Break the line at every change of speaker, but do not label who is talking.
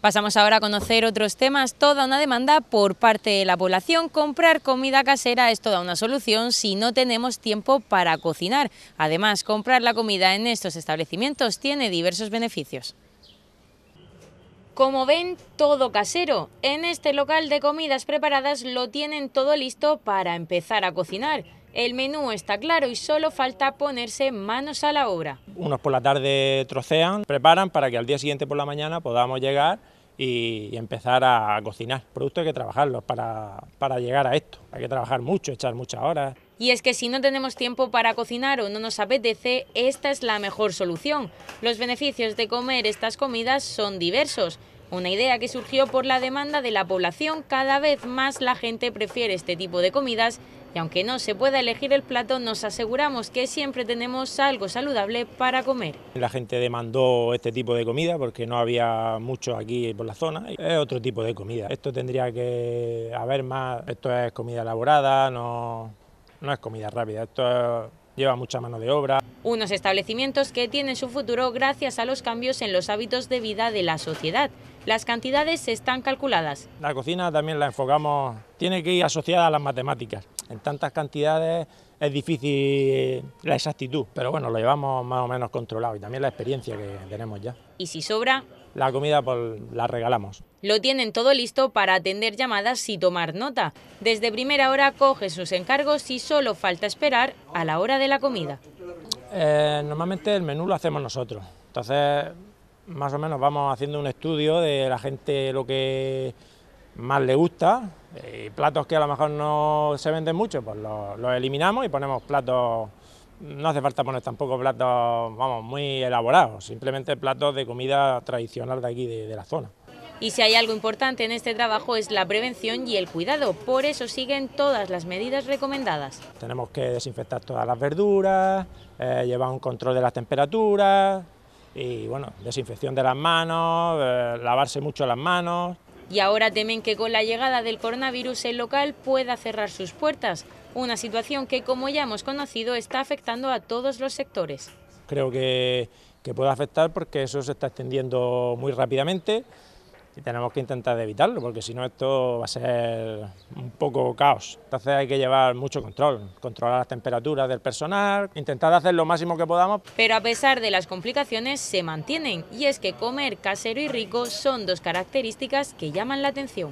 Pasamos ahora a conocer otros temas. Toda una demanda por parte de la población. Comprar comida casera es toda una solución si no tenemos tiempo para cocinar. Además, comprar la comida en estos establecimientos tiene diversos beneficios. Como ven, todo casero. En este local de comidas preparadas lo tienen todo listo para empezar a cocinar. El menú está claro y solo falta ponerse manos a la obra.
Unos por la tarde trocean, preparan para que al día siguiente por la mañana podamos llegar y, empezar a cocinar. Productos hay que trabajarlos para, para llegar a esto. Hay que trabajar mucho, echar muchas horas.
Y es que si no tenemos tiempo para cocinar o no nos apetece, esta es la mejor solución. Los beneficios de comer estas comidas son diversos. Una idea que surgió por la demanda de la población, cada vez más la gente prefiere este tipo de comidas y aunque no se pueda elegir el plato, nos aseguramos que siempre tenemos algo saludable para comer.
La gente demandó este tipo de comida porque no había mucho aquí por la zona. Es otro tipo de comida. Esto tendría que haber más. Esto es comida elaborada, no, no es comida rápida. Esto lleva mucha mano de obra.
Unos establecimientos que tienen su futuro gracias a los cambios en los hábitos de vida de la sociedad. Las cantidades están calculadas.
La cocina también la enfocamos, tiene que ir asociada a las matemáticas. En tantas cantidades es difícil la exactitud, pero bueno, lo llevamos más o menos controlado y también la experiencia que tenemos ya.
Y si sobra,
la comida pues, la regalamos.
Lo tienen todo listo para atender llamadas y tomar nota. Desde primera hora coge sus encargos y solo falta esperar a la hora de la comida.
Eh, normalmente el menú lo hacemos nosotros, entonces más o menos vamos haciendo un estudio de la gente lo que más le gusta eh, y platos que a lo mejor no se venden mucho, pues los eliminamos y ponemos platos, no hace falta poner tampoco platos, vamos, muy elaborados, simplemente platos de comida tradicional de aquí, de la zona.
Y si hay algo importante en este trabajo es la prevención y el cuidado, por eso siguen todas las medidas recomendadas.
Tenemos que desinfectar todas las verduras, eh, llevar un control de las temperaturas y bueno, desinfección de las manos, eh, lavarse mucho las manos.
Y ahora temen que con la llegada del coronavirus el local pueda cerrar sus puertas, una situación que como ya hemos conocido está afectando a todos los sectores.
Creo que puede afectar porque eso se está extendiendo muy rápidamente, y tenemos que intentar evitarlo, porque si no esto va a ser un poco caos. Entonces hay que llevar mucho control, controlar las temperaturas del personal, intentar hacer lo máximo que podamos.
Pero a pesar de las complicaciones se mantienen, y es que comer casero y rico son dos características que llaman la atención.